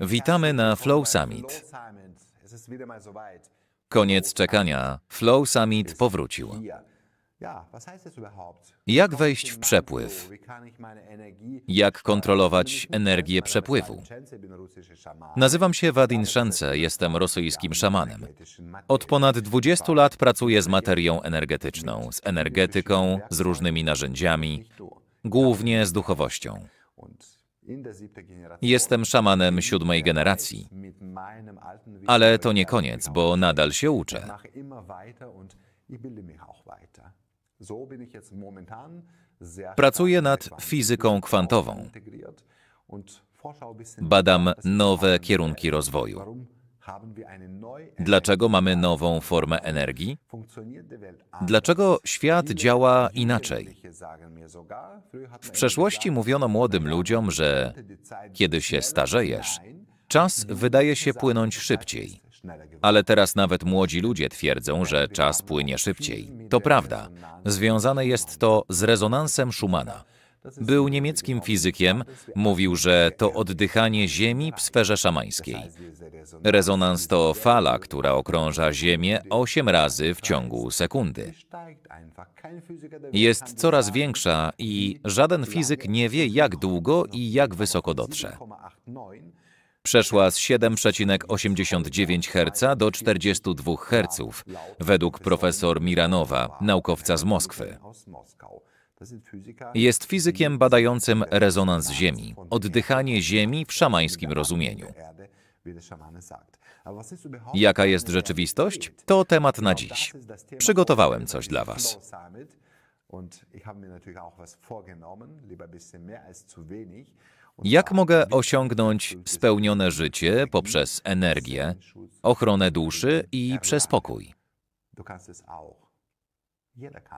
Witamy na Flow Summit. Koniec czekania. Flow Summit powrócił. Jak wejść w przepływ? Jak kontrolować energię przepływu? Nazywam się Wadin Szence, jestem rosyjskim szamanem. Od ponad 20 lat pracuję z materią energetyczną, z energetyką, z różnymi narzędziami, głównie z duchowością. Jestem szamanem siódmej generacji, ale to nie koniec, bo nadal się uczę. Pracuję nad fizyką kwantową. Badam nowe kierunki rozwoju. Dlaczego mamy nową formę energii? Dlaczego świat działa inaczej? W przeszłości mówiono młodym ludziom, że kiedy się starzejesz, czas wydaje się płynąć szybciej. Ale teraz nawet młodzi ludzie twierdzą, że czas płynie szybciej. To prawda. Związane jest to z rezonansem Schumana. Był niemieckim fizykiem, mówił, że to oddychanie Ziemi w sferze szamańskiej. Rezonans to fala, która okrąża Ziemię 8 razy w ciągu sekundy. Jest coraz większa i żaden fizyk nie wie, jak długo i jak wysoko dotrze. Przeszła z 7,89 Hz do 42 Hz, według profesor Miranowa, naukowca z Moskwy. Jest fizykiem badającym rezonans Ziemi, oddychanie Ziemi w szamańskim rozumieniu. Jaka jest rzeczywistość? To temat na dziś. Przygotowałem coś dla Was. Jak mogę osiągnąć spełnione życie poprzez energię, ochronę duszy i przez pokój?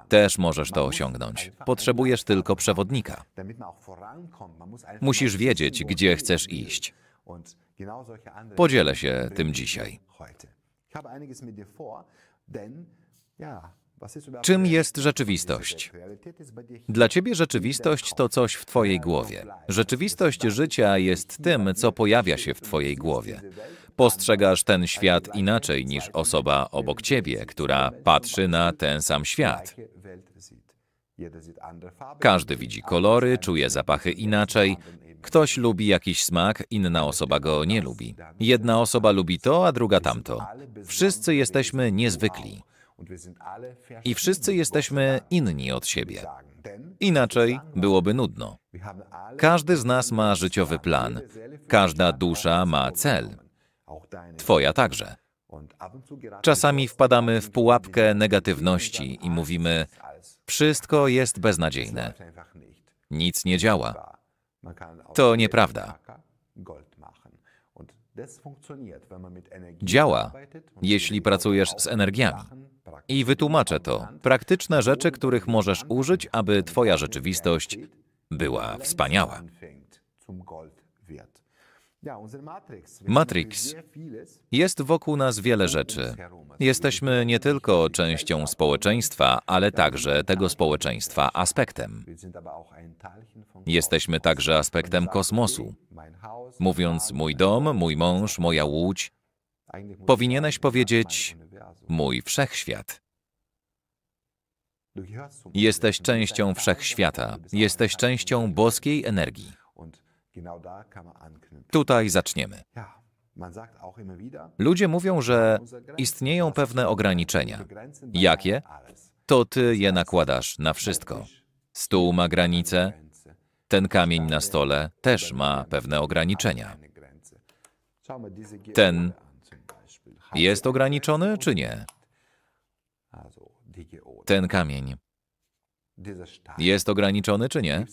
Też możesz to osiągnąć. Potrzebujesz tylko przewodnika. Musisz wiedzieć, gdzie chcesz iść. Podzielę się tym dzisiaj. Czym jest rzeczywistość? Dla ciebie rzeczywistość to coś w twojej głowie. Rzeczywistość życia jest tym, co pojawia się w twojej głowie postrzegasz ten świat inaczej niż osoba obok ciebie, która patrzy na ten sam świat. Każdy widzi kolory, czuje zapachy inaczej. Ktoś lubi jakiś smak, inna osoba go nie lubi. Jedna osoba lubi to, a druga tamto. Wszyscy jesteśmy niezwykli. I wszyscy jesteśmy inni od siebie. Inaczej byłoby nudno. Każdy z nas ma życiowy plan, każda dusza ma cel. Twoja także. Czasami wpadamy w pułapkę negatywności i mówimy: Wszystko jest beznadziejne. Nic nie działa. To nieprawda. Działa, jeśli pracujesz z energiami. I wytłumaczę to. Praktyczne rzeczy, których możesz użyć, aby Twoja rzeczywistość była wspaniała. Matrix. E, jest wokół nas wiele rzeczy. Jesteśmy nie tylko częścią społeczeństwa, ale także tego społeczeństwa aspektem. Jesteśmy także aspektem kosmosu. Mówiąc mój dom, mój mąż, moja łódź, powinieneś powiedzieć mój wszechświat. Jesteś częścią wszechświata, jesteś częścią boskiej energii. Tutaj zaczniemy. Ludzie mówią, że istnieją pewne ograniczenia. Jakie? To ty je nakładasz na wszystko. Stół ma granice, ten kamień na stole też ma pewne ograniczenia. Ten jest ograniczony czy nie? Ten kamień jest ograniczony czy nie?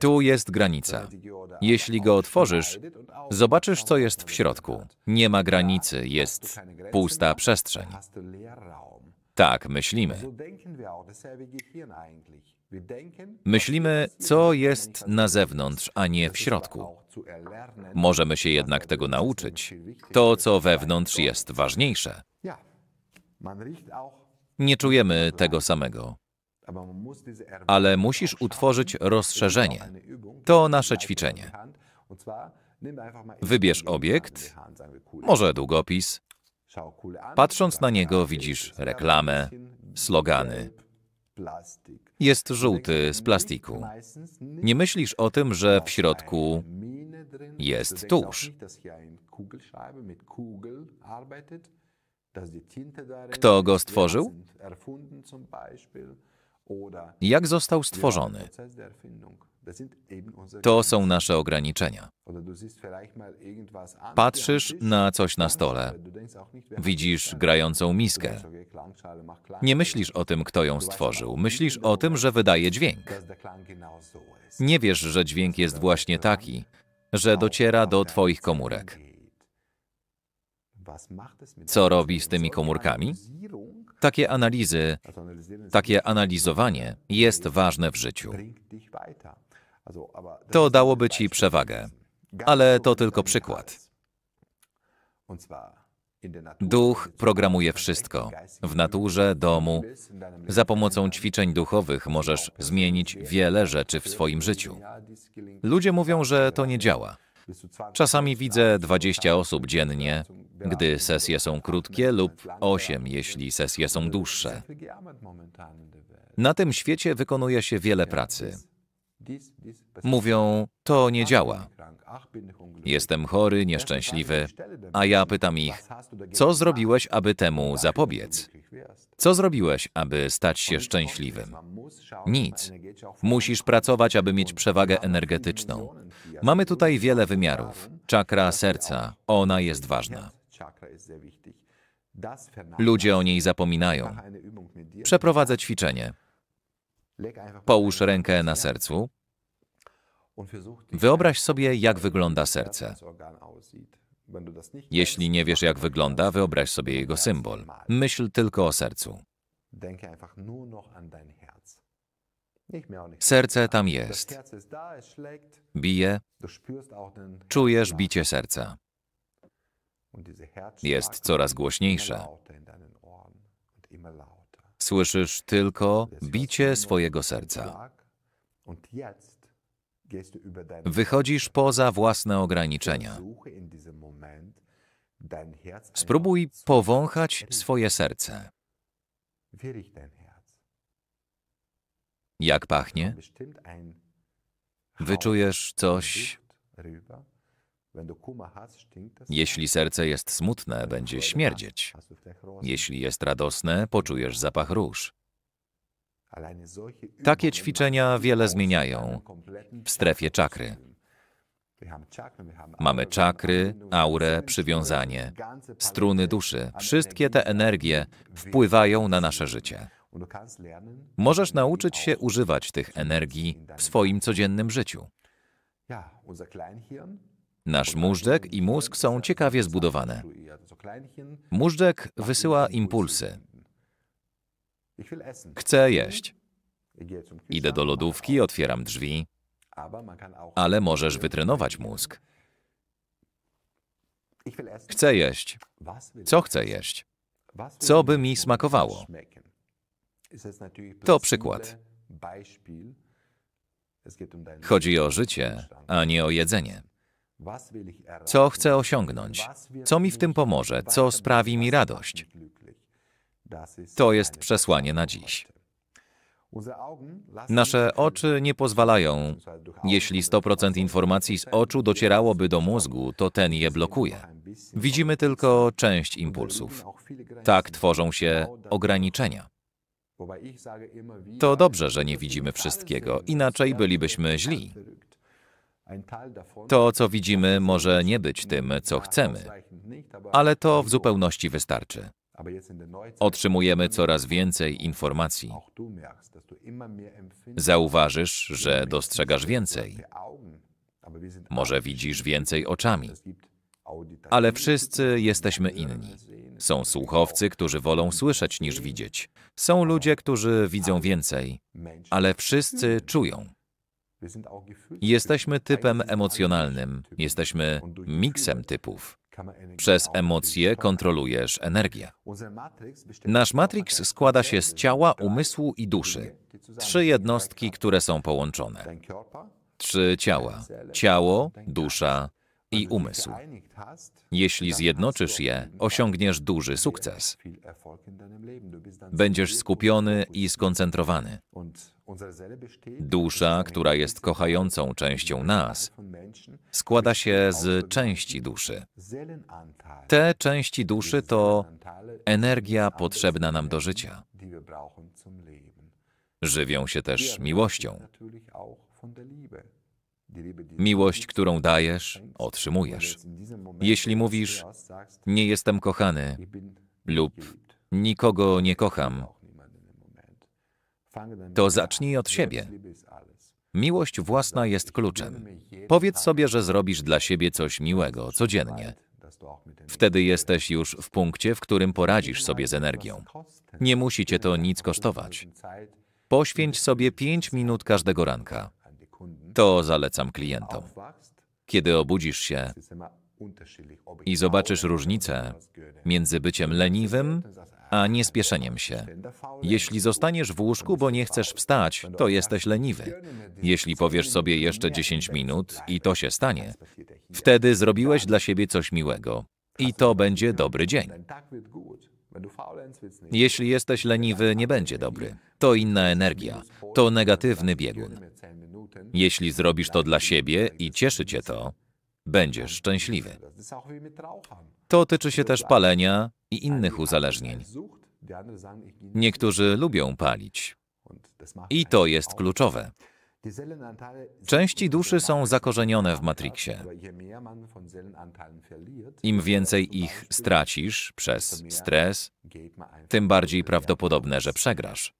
Tu jest granica. Jeśli go otworzysz, zobaczysz, co jest w środku. Nie ma granicy, jest pusta przestrzeń. Tak myślimy. Myślimy, co jest na zewnątrz, a nie w środku. Możemy się jednak tego nauczyć. To, co wewnątrz, jest ważniejsze. Nie czujemy tego samego ale musisz utworzyć rozszerzenie. To nasze ćwiczenie. Wybierz obiekt, może długopis. Patrząc na niego widzisz reklamę, slogany. Jest żółty z plastiku. Nie myślisz o tym, że w środku jest tusz. Kto go stworzył? Jak został stworzony? To są nasze ograniczenia. Patrzysz na coś na stole, widzisz grającą miskę. Nie myślisz o tym, kto ją stworzył, myślisz o tym, że wydaje dźwięk. Nie wiesz, że dźwięk jest właśnie taki, że dociera do Twoich komórek. Co robi z tymi komórkami? Takie analizy, takie analizowanie jest ważne w życiu. To dałoby ci przewagę, ale to tylko przykład. Duch programuje wszystko w naturze, domu. Za pomocą ćwiczeń duchowych możesz zmienić wiele rzeczy w swoim życiu. Ludzie mówią, że to nie działa. Czasami widzę 20 osób dziennie, gdy sesje są krótkie, lub 8, jeśli sesje są dłuższe. Na tym świecie wykonuje się wiele pracy. Mówią, to nie działa. Jestem chory, nieszczęśliwy, a ja pytam ich, co zrobiłeś, aby temu zapobiec? Co zrobiłeś, aby stać się szczęśliwym? Nic. Musisz pracować, aby mieć przewagę energetyczną. Mamy tutaj wiele wymiarów. Czakra serca, ona jest ważna. Ludzie o niej zapominają. Przeprowadzę ćwiczenie. Połóż rękę na sercu. Wyobraź sobie, jak wygląda serce. Jeśli nie wiesz, jak wygląda, wyobraź sobie jego symbol. Myśl tylko o sercu. Serce tam jest. Bije. Czujesz bicie serca. Jest coraz głośniejsze. Słyszysz tylko bicie swojego serca. Wychodzisz poza własne ograniczenia. Spróbuj powąchać swoje serce. Jak pachnie? Wyczujesz coś. Jeśli serce jest smutne, będzie śmierdzieć. Jeśli jest radosne, poczujesz zapach róż. Takie ćwiczenia wiele zmieniają w strefie czakry. Mamy czakry, aurę, przywiązanie, struny duszy. Wszystkie te energie wpływają na nasze życie. Możesz nauczyć się używać tych energii w swoim codziennym życiu. Nasz móżdżek i mózg są ciekawie zbudowane. Móżdżek wysyła impulsy. Chcę jeść. Idę do lodówki, otwieram drzwi, ale możesz wytrenować mózg. Chcę jeść. Co chcę jeść? Co by mi smakowało? To przykład. Um Chodzi o życie, a nie o jedzenie. Co chcę osiągnąć? Co mi w tym pomoże? Co sprawi mi radość? To jest przesłanie na dziś. Nasze oczy nie pozwalają. Jeśli 100% informacji z oczu docierałoby do mózgu, to ten je blokuje. Widzimy tylko część impulsów. Tak tworzą się ograniczenia. To dobrze, że nie widzimy wszystkiego, inaczej bylibyśmy źli. To, co widzimy, może nie być tym, co chcemy, ale to w zupełności wystarczy. Otrzymujemy coraz więcej informacji. Zauważysz, że dostrzegasz więcej. Może widzisz więcej oczami, ale wszyscy jesteśmy inni. Są słuchowcy, którzy wolą słyszeć niż widzieć. Są ludzie, którzy widzą więcej, ale wszyscy czują. Jesteśmy typem emocjonalnym, jesteśmy miksem typów. Przez emocje kontrolujesz energię. Nasz matrix składa się z ciała, umysłu i duszy. Trzy jednostki, które są połączone. Trzy ciała: ciało, dusza i umysł. Jeśli zjednoczysz je, osiągniesz duży sukces. Będziesz skupiony i skoncentrowany. Dusza, która jest kochającą częścią nas, składa się z części duszy. Te części duszy to energia potrzebna nam do życia. Żywią się też miłością. Miłość, którą dajesz, otrzymujesz. Jeśli mówisz, nie jestem kochany lub nikogo nie kocham, to zacznij od siebie. Miłość własna jest kluczem. Powiedz sobie, że zrobisz dla siebie coś miłego codziennie. Wtedy jesteś już w punkcie, w którym poradzisz sobie z energią. Nie musi cię to nic kosztować. Poświęć sobie 5 minut każdego ranka. To zalecam klientom. Kiedy obudzisz się i zobaczysz różnicę między byciem leniwym a niespieszeniem się. Jeśli zostaniesz w łóżku, bo nie chcesz wstać, to jesteś leniwy. Jeśli powiesz sobie jeszcze 10 minut i to się stanie, wtedy zrobiłeś dla siebie coś miłego i to będzie dobry dzień. Jeśli jesteś leniwy, nie będzie dobry. To inna energia, to negatywny biegun. Jeśli zrobisz to dla siebie i cieszy cię to, będziesz szczęśliwy. To tyczy się też palenia i innych uzależnień. Niektórzy lubią palić. I to jest kluczowe. Części duszy są zakorzenione w Matrixie. Im więcej ich stracisz przez stres, tym bardziej prawdopodobne, że przegrasz.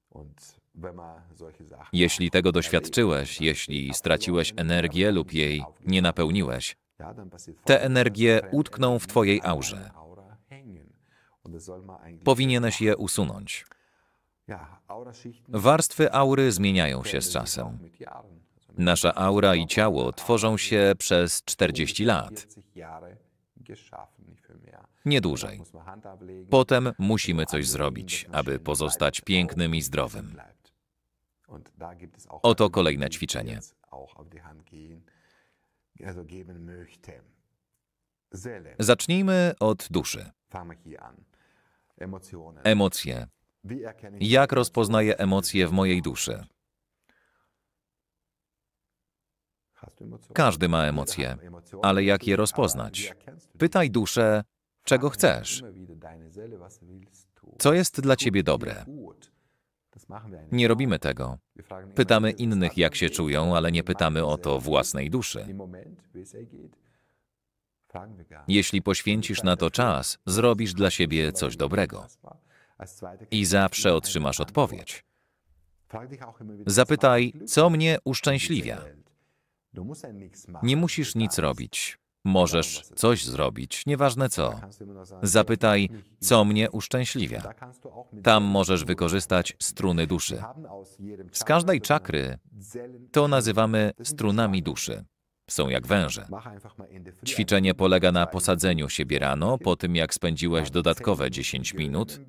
Jeśli tego doświadczyłeś, jeśli straciłeś energię lub jej nie napełniłeś, te energie utkną w Twojej aurze. Powinieneś je usunąć. Warstwy aury zmieniają się z czasem. Nasza aura i ciało tworzą się przez 40 lat. Nie dłużej. Potem musimy coś zrobić, aby pozostać pięknym i zdrowym. Oto kolejne ćwiczenie. Zacznijmy od duszy. Emocje. Jak rozpoznaję emocje w mojej duszy? Każdy ma emocje, ale jak je rozpoznać? Pytaj duszę, czego chcesz? Co jest dla ciebie dobre? Nie robimy tego. Pytamy innych, jak się czują, ale nie pytamy o to własnej duszy. Jeśli poświęcisz na to czas, zrobisz dla siebie coś dobrego. I zawsze otrzymasz odpowiedź. Zapytaj, co mnie uszczęśliwia. Nie musisz nic robić. Możesz coś zrobić, nieważne co. Zapytaj, co mnie uszczęśliwia. Tam możesz wykorzystać struny duszy. Z każdej czakry to nazywamy strunami duszy. Są jak węże. Ćwiczenie polega na posadzeniu siebie rano, po tym jak spędziłeś dodatkowe 10 minut.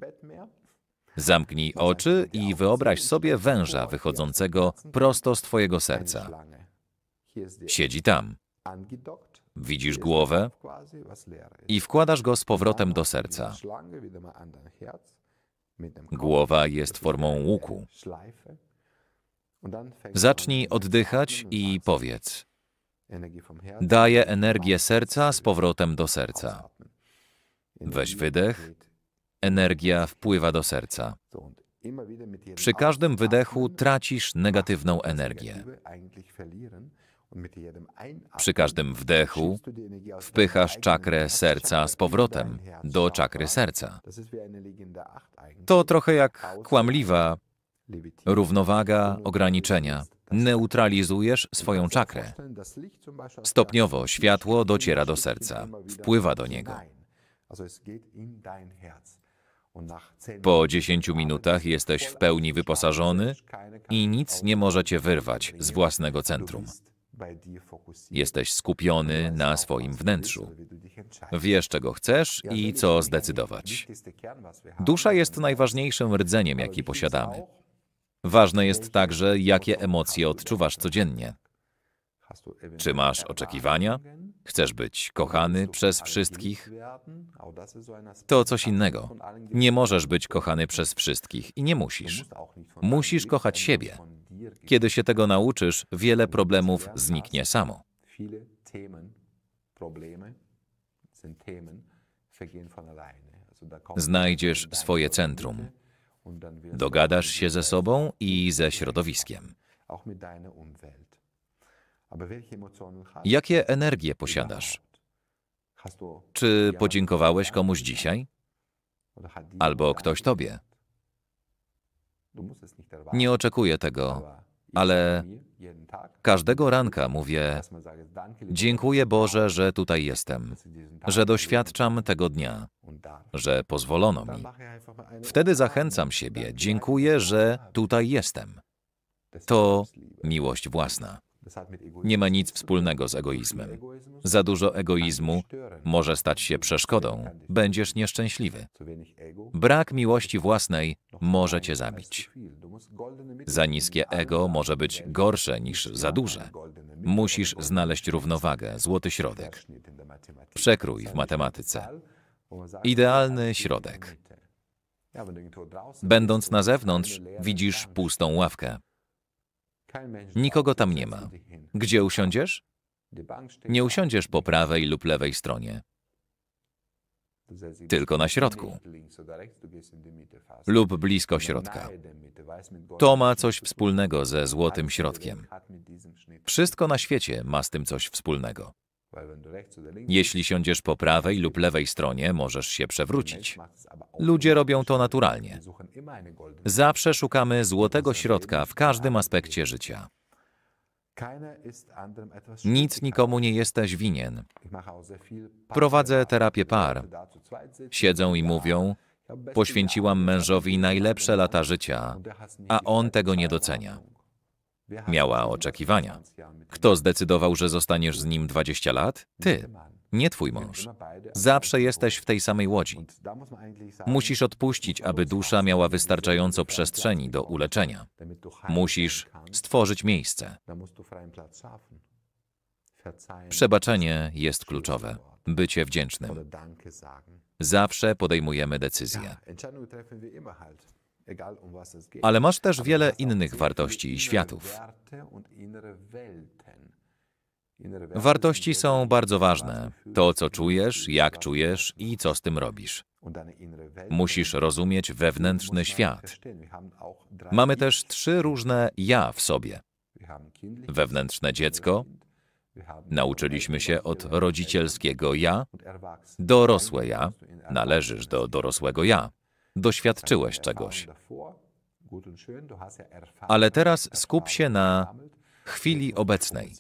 Zamknij oczy i wyobraź sobie węża wychodzącego prosto z Twojego serca. Siedzi tam widzisz głowę i wkładasz go z powrotem do serca. Głowa jest formą łuku. Zacznij oddychać i powiedz. Daję energię serca z powrotem do serca. Weź wydech, energia wpływa do serca. Przy każdym wydechu tracisz negatywną energię. Przy każdym wdechu wpychasz czakrę serca z powrotem do czakry serca. To trochę jak kłamliwa równowaga ograniczenia. Neutralizujesz swoją czakrę. Stopniowo światło dociera do serca, wpływa do niego. Po 10 minutach jesteś w pełni wyposażony i nic nie może cię wyrwać z własnego centrum. Jesteś skupiony na swoim wnętrzu. Wiesz, czego chcesz i co zdecydować. Dusza jest najważniejszym rdzeniem, jaki posiadamy. Ważne jest także, jakie emocje odczuwasz codziennie. Czy masz oczekiwania? Chcesz być kochany przez wszystkich? To coś innego. Nie możesz być kochany przez wszystkich i nie musisz. Musisz kochać siebie. Kiedy się tego nauczysz, wiele problemów zniknie samo. Znajdziesz swoje centrum. Dogadasz się ze sobą i ze środowiskiem. Jakie energie posiadasz? Czy podziękowałeś komuś dzisiaj? Albo ktoś tobie? Nie oczekuję tego, ale każdego ranka mówię: Dziękuję Boże, że tutaj jestem, że doświadczam tego dnia, że pozwolono mi. Wtedy zachęcam siebie: Dziękuję, że tutaj jestem. To miłość własna nie ma nic wspólnego z egoizmem. Za dużo egoizmu może stać się przeszkodą. Będziesz nieszczęśliwy. Brak miłości własnej może cię zabić. Za niskie ego może być gorsze niż za duże. Musisz znaleźć równowagę, złoty środek. Przekrój w matematyce. Idealny środek. Będąc na zewnątrz, widzisz pustą ławkę. Nikogo tam nie ma. Gdzie usiądziesz? Nie usiądziesz po prawej lub lewej stronie, tylko na środku lub blisko środka. To ma coś wspólnego ze złotym środkiem. Wszystko na świecie ma z tym coś wspólnego. Jeśli siądziesz po prawej lub lewej stronie, możesz się przewrócić. Ludzie robią to naturalnie. Zawsze szukamy złotego środka w każdym aspekcie życia. Nic nikomu nie jesteś winien. Prowadzę terapię par. Siedzą i mówią, poświęciłam mężowi najlepsze lata życia, a on tego nie docenia. Miała oczekiwania. Kto zdecydował, że zostaniesz z nim 20 lat? Ty, nie twój mąż. Zawsze jesteś w tej samej łodzi. Musisz odpuścić, aby dusza miała wystarczająco przestrzeni do uleczenia. Musisz stworzyć miejsce. Przebaczenie jest kluczowe. Bycie wdzięcznym. Zawsze podejmujemy decyzje. Um Ale masz też wiele innych wartości i światów. Wartości są bardzo ważne. To, co czujesz, jak czujesz i co z tym robisz. Musisz rozumieć wewnętrzny świat. Mamy też trzy różne ja w sobie. Wewnętrzne dziecko, nauczyliśmy się od rodzicielskiego ja, dorosłe ja, należysz do dorosłego ja doświadczyłeś czegoś. Ale teraz skup się na chwili obecnej.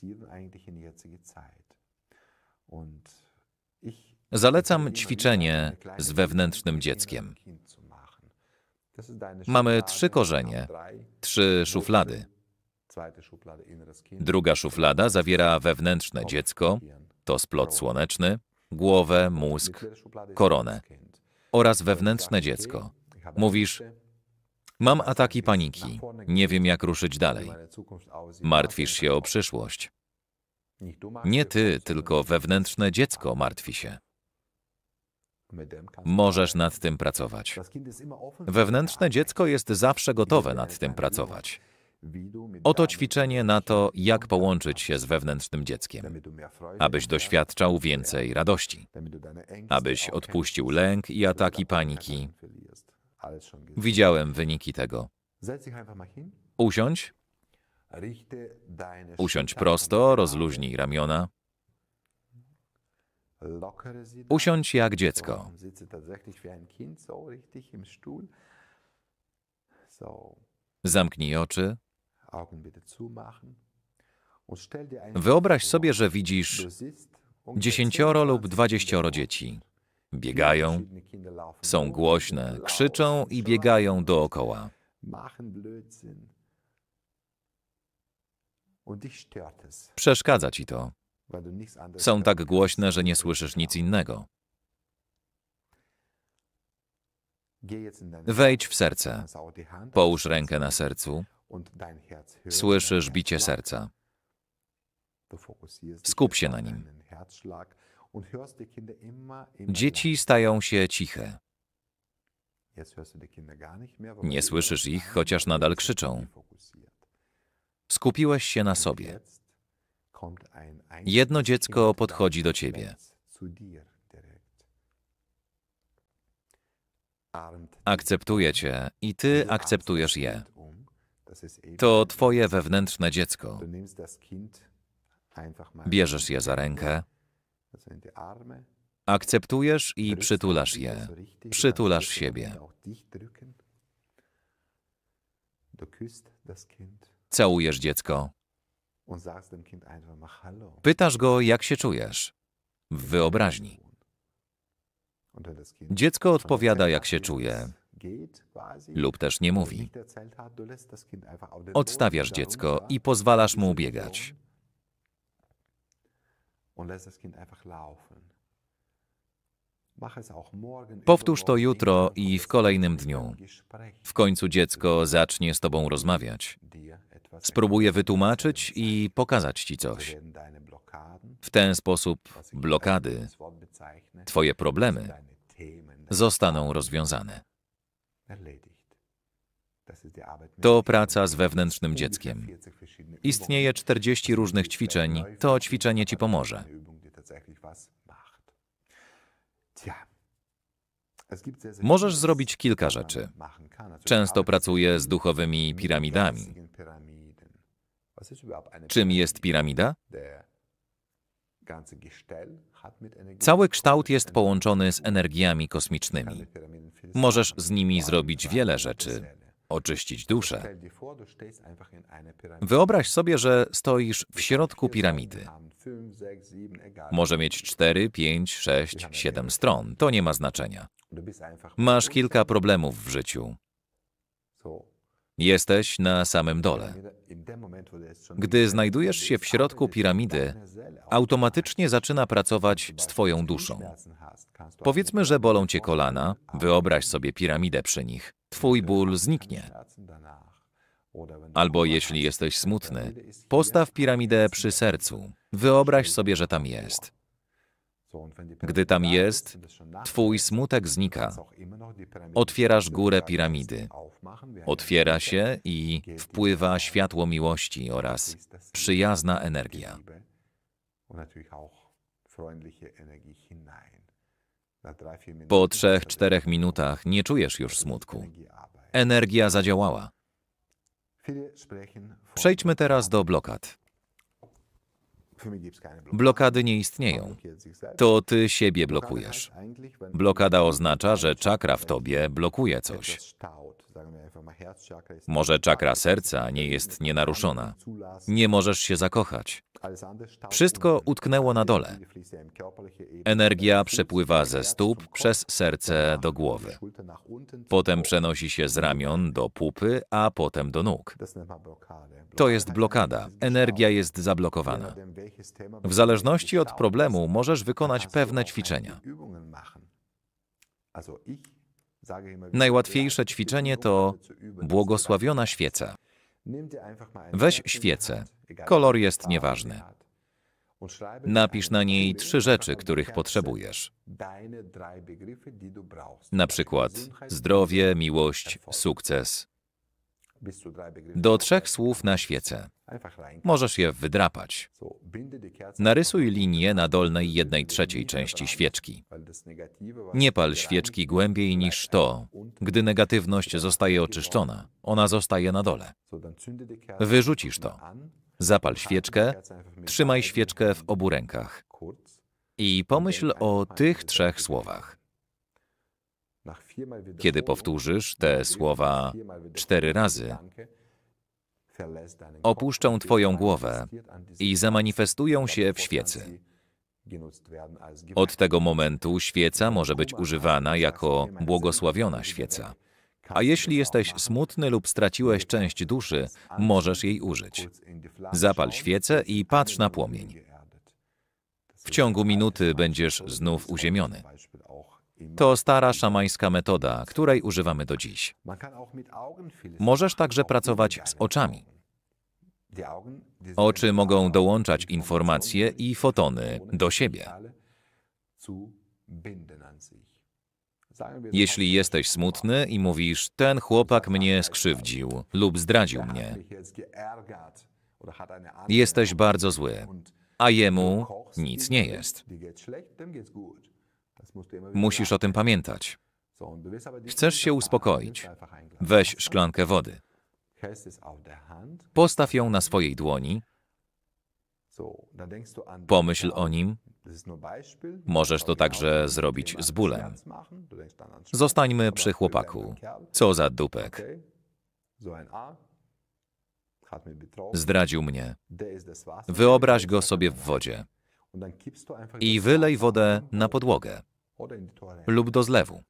Zalecam ćwiczenie z wewnętrznym um dzieckiem. Mamy trzy korzenie, trzy szuflady. Druga szuflada zawiera wewnętrzne dziecko, to splot słoneczny, głowę, mózg, koronę oraz wewnętrzne dziecko. Mówisz, mam ataki paniki, nie wiem jak ruszyć dalej. Martwisz się o przyszłość. Nie ty, tylko wewnętrzne dziecko martwi się. Możesz nad tym pracować. Wewnętrzne dziecko jest zawsze gotowe nad tym pracować. Oto ćwiczenie na to, jak połączyć się z wewnętrznym dzieckiem, abyś doświadczał więcej radości, abyś odpuścił lęk i ataki paniki. Widziałem wyniki tego. Usiądź. Usiądź prosto, rozluźnij ramiona. Usiądź jak dziecko. Zamknij oczy. Wyobraź sobie, że widzisz dziesięcioro lub dwadzieścioro dzieci. Biegają, są głośne, krzyczą i biegają dookoła. Przeszkadza ci to. Są tak głośne, że nie słyszysz nic innego. Wejdź w serce. Połóż rękę na sercu Słyszysz bicie serca. Skup się na nim. Dzieci stają się ciche. Nie słyszysz ich, chociaż nadal krzyczą. Skupiłeś się na sobie. Jedno dziecko podchodzi do ciebie. Akceptuje cię i ty akceptujesz je. To twoje wewnętrzne dziecko. Bierzesz je za rękę, akceptujesz i przytulasz je, przytulasz siebie. Całujesz dziecko. Pytasz go, jak się czujesz w wyobraźni. Dziecko odpowiada, jak się czuje lub też nie mówi. Odstawiasz dziecko i pozwalasz mu biegać. Powtórz to jutro i w kolejnym dniu. W końcu dziecko zacznie z tobą rozmawiać. Spróbuje wytłumaczyć i pokazać ci coś. W ten sposób blokady, twoje problemy zostaną rozwiązane. To praca z wewnętrznym dzieckiem. Istnieje 40 różnych ćwiczeń. To ćwiczenie ci pomoże. Możesz zrobić kilka rzeczy. Często pracuję z duchowymi piramidami. Czym jest piramida? Cały kształt jest połączony z energiami kosmicznymi. Możesz z nimi zrobić wiele rzeczy. Oczyścić duszę. Wyobraź sobie, że stoisz w środku piramidy. Może mieć 4, 5, 6, 7 stron. To nie ma znaczenia. Masz kilka problemów w życiu. Jesteś na samym dole. Gdy znajdujesz się w środku piramidy, automatycznie zaczyna pracować z Twoją duszą. Powiedzmy, że bolą Cię kolana, wyobraź sobie piramidę przy nich. Twój ból zniknie. Albo jeśli jesteś smutny, postaw piramidę przy sercu. Wyobraź sobie, że tam jest. Gdy tam jest, twój smutek znika. Otwierasz górę piramidy. Otwiera się i wpływa światło miłości oraz przyjazna energia. Po trzech, czterech minutach nie czujesz już smutku. Energia zadziałała. Przejdźmy teraz do blokad. Blokady nie istnieją. To ty siebie blokujesz. Blokada oznacza, że czakra w tobie blokuje coś. Tak, no Może tak, czakra serca tak, nie jest nienaruszona. Nie możesz się zakochać. Wszystko utknęło na dole. Energia przepływa ze stóp przez serce do głowy. Potem przenosi się z ramion do pupy, a potem do nóg. To jest blokada. Energia jest zablokowana. W zależności od problemu możesz wykonać pewne ćwiczenia. Najłatwiejsze ćwiczenie to błogosławiona świeca. Weź świecę. Kolor jest nieważny. Napisz na niej trzy rzeczy, których potrzebujesz. Na przykład zdrowie, miłość, sukces. Do trzech słów na świece. Możesz je wydrapać. Narysuj linię na dolnej jednej trzeciej części świeczki. Nie pal świeczki głębiej niż to, gdy negatywność zostaje oczyszczona. Ona zostaje na dole. Wyrzucisz to. Zapal świeczkę, trzymaj świeczkę w obu rękach i pomyśl o tych trzech słowach. Kiedy powtórzysz te słowa cztery razy, opuszczą Twoją głowę i zamanifestują się w świecy. Od tego momentu świeca może być używana jako błogosławiona świeca. A jeśli jesteś smutny lub straciłeś część duszy, możesz jej użyć. Zapal świecę i patrz na płomień. W ciągu minuty będziesz znów uziemiony. To stara szamańska metoda, której używamy do dziś. Możesz także pracować z oczami. Oczy mogą dołączać informacje i fotony do siebie. Jeśli jesteś smutny i mówisz, ten chłopak mnie skrzywdził lub zdradził mnie, jesteś bardzo zły, a jemu nic nie jest. Musisz o tym pamiętać. Chcesz się uspokoić? Weź szklankę wody. Postaw ją na swojej dłoni. Pomyśl o nim. Możesz to także zrobić z bólem. Zostańmy przy chłopaku. Co za dupek. Zdradził mnie. Wyobraź go sobie w wodzie. I wylej wodę na podłogę lub do zlewu.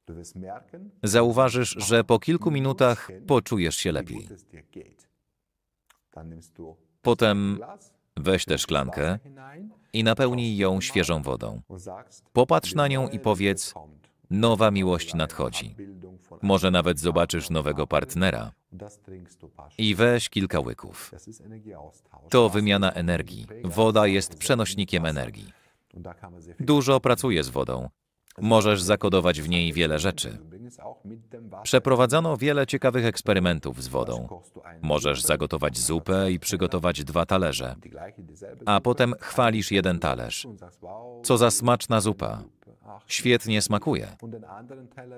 Zauważysz, że po kilku minutach poczujesz się lepiej. Potem weź tę szklankę i napełnij ją świeżą wodą. Popatrz na nią i powiedz, nowa miłość nadchodzi. Może nawet zobaczysz nowego partnera i weź kilka łyków. To wymiana energii. Woda jest przenośnikiem energii. Dużo pracuję z wodą. Możesz zakodować w niej wiele rzeczy. Przeprowadzano wiele ciekawych eksperymentów z wodą. Możesz zagotować zupę i przygotować dwa talerze, a potem chwalisz jeden talerz. Co za smaczna zupa! Świetnie smakuje.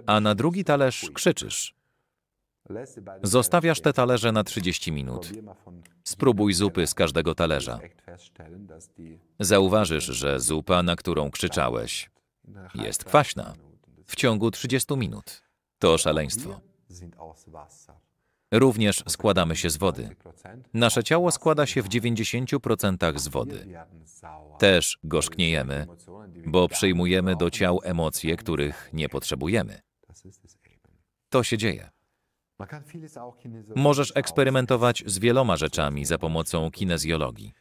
A na drugi talerz krzyczysz. Zostawiasz te talerze na 30 minut. Spróbuj zupy z każdego talerza. Zauważysz, że zupa, na którą krzyczałeś, jest kwaśna w ciągu 30 minut. To szaleństwo. Również składamy się z wody. Nasze ciało składa się w 90% z wody. Też gorzkniejemy, bo przyjmujemy do ciał emocje, których nie potrzebujemy. To się dzieje. Możesz eksperymentować z wieloma rzeczami za pomocą kinezjologii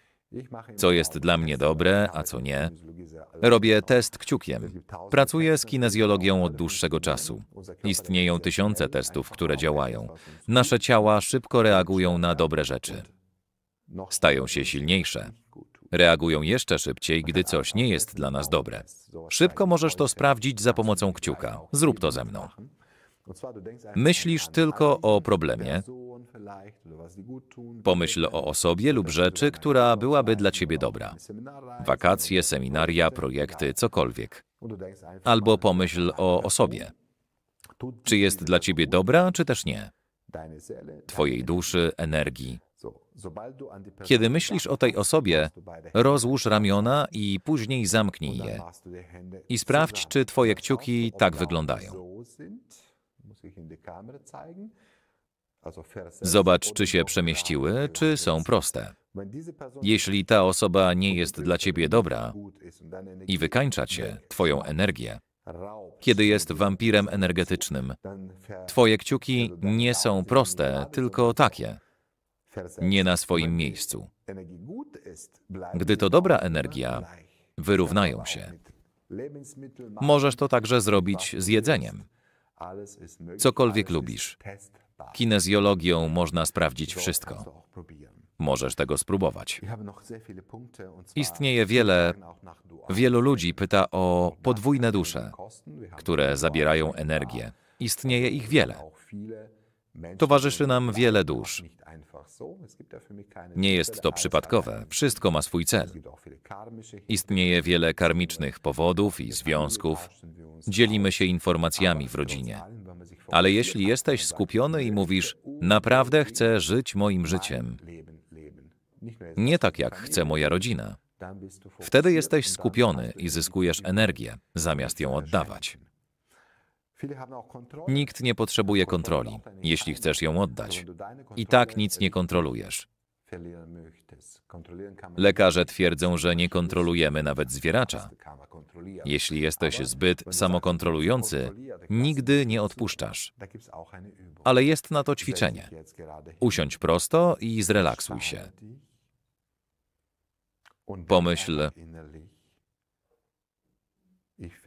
co jest dla mnie dobre, a co nie. Robię test kciukiem. Pracuję z kinezjologią od dłuższego czasu. Istnieją tysiące testów, które działają. Nasze ciała szybko reagują na dobre rzeczy. Stają się silniejsze. Reagują jeszcze szybciej, gdy coś nie jest dla nas dobre. Szybko możesz to sprawdzić za pomocą kciuka. Zrób to ze mną. Myślisz tylko o problemie. Pomyśl o osobie lub rzeczy, która byłaby dla ciebie dobra. Wakacje, seminaria, projekty, cokolwiek. Albo pomyśl o osobie. Czy jest dla ciebie dobra, czy też nie? Twojej duszy, energii. Kiedy myślisz o tej osobie, rozłóż ramiona i później zamknij je. I sprawdź, czy twoje kciuki tak wyglądają. Zobacz, czy się przemieściły, czy są proste. Jeśli ta osoba nie jest dla ciebie dobra i wykańcza cię, twoją energię, kiedy jest wampirem energetycznym, twoje kciuki nie są proste, tylko takie, nie na swoim miejscu. Gdy to dobra energia, wyrównają się. Możesz to także zrobić z jedzeniem. Cokolwiek lubisz. Kinezjologią można sprawdzić wszystko. Możesz tego spróbować. Istnieje wiele, wielu ludzi pyta o podwójne dusze, które zabierają energię. Istnieje ich wiele. Towarzyszy nam wiele dusz. Nie jest to przypadkowe, wszystko ma swój cel. Istnieje wiele karmicznych powodów i związków. Dzielimy się informacjami w rodzinie. Ale jeśli jesteś skupiony i mówisz, naprawdę chcę żyć moim życiem, nie tak jak chce moja rodzina, wtedy jesteś skupiony i zyskujesz energię, zamiast ją oddawać. Nikt nie potrzebuje kontroli, jeśli chcesz ją oddać. I tak nic nie kontrolujesz. Lekarze twierdzą, że nie kontrolujemy nawet zwieracza. Jeśli jesteś zbyt samokontrolujący, nigdy nie odpuszczasz. Ale jest na to ćwiczenie. Usiądź prosto i zrelaksuj się. Pomyśl,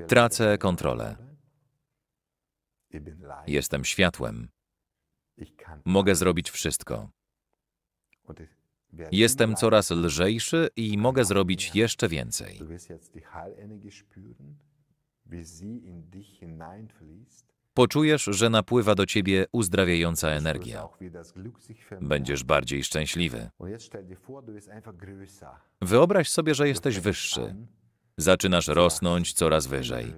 tracę kontrolę. Jestem światłem. Mogę zrobić wszystko. Jestem coraz lżejszy i mogę zrobić jeszcze więcej. Poczujesz, że napływa do ciebie uzdrawiająca energia. Będziesz bardziej szczęśliwy. Wyobraź sobie, że jesteś wyższy. Zaczynasz rosnąć coraz wyżej.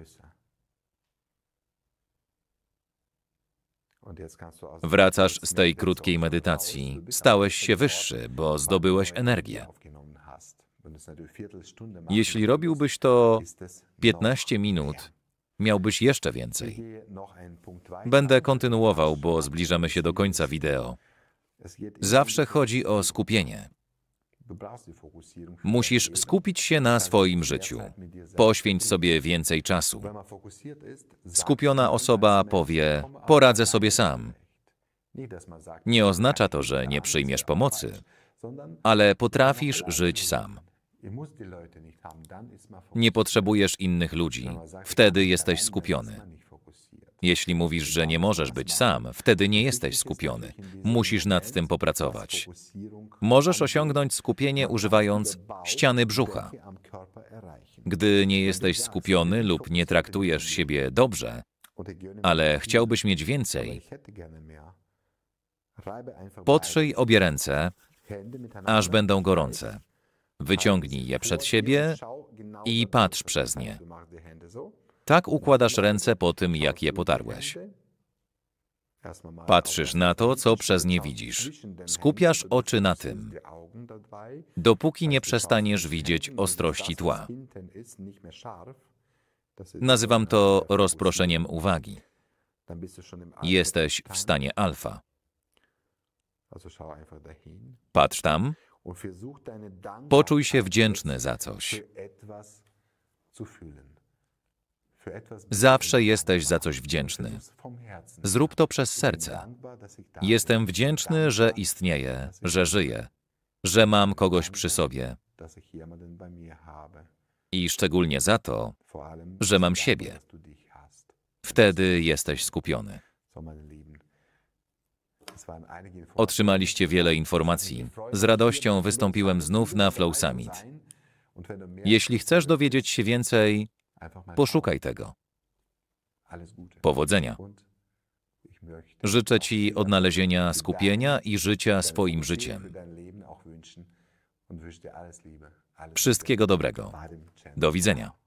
Wracasz z tej krótkiej medytacji. Stałeś się wyższy, bo zdobyłeś energię. Jeśli robiłbyś to 15 minut, miałbyś jeszcze więcej. Będę kontynuował, bo zbliżamy się do końca wideo. Zawsze chodzi o skupienie. Musisz skupić się na swoim życiu. Poświęć sobie więcej czasu. Skupiona osoba powie: Poradzę sobie sam. Nie oznacza to, że nie przyjmiesz pomocy, ale potrafisz żyć sam. Nie potrzebujesz innych ludzi. Wtedy jesteś skupiony. Jeśli mówisz, że nie możesz być sam, wtedy nie jesteś skupiony. Musisz nad tym popracować. Możesz osiągnąć skupienie używając ściany brzucha. Gdy nie jesteś skupiony lub nie traktujesz siebie dobrze, ale chciałbyś mieć więcej, potrzyj obie ręce, aż będą gorące. Wyciągnij je przed siebie i patrz przez nie. Tak układasz ręce po tym, jak je potarłeś. Patrzysz na to, co przez nie widzisz. Skupiasz oczy na tym, dopóki nie przestaniesz widzieć ostrości tła. Nazywam to rozproszeniem uwagi. Jesteś w stanie alfa. Patrz tam. Poczuj się wdzięczny za coś. Zawsze jesteś za coś wdzięczny. Zrób to przez serce. Jestem wdzięczny, że istnieję, że żyję, że mam kogoś przy sobie. I szczególnie za to, że mam siebie. Wtedy jesteś skupiony. Otrzymaliście wiele informacji. Z radością wystąpiłem znów na Flow Summit. Jeśli chcesz dowiedzieć się więcej, Poszukaj tego. Powodzenia. Życzę Ci odnalezienia skupienia i życia swoim życiem. Wszystkiego dobrego. Do widzenia.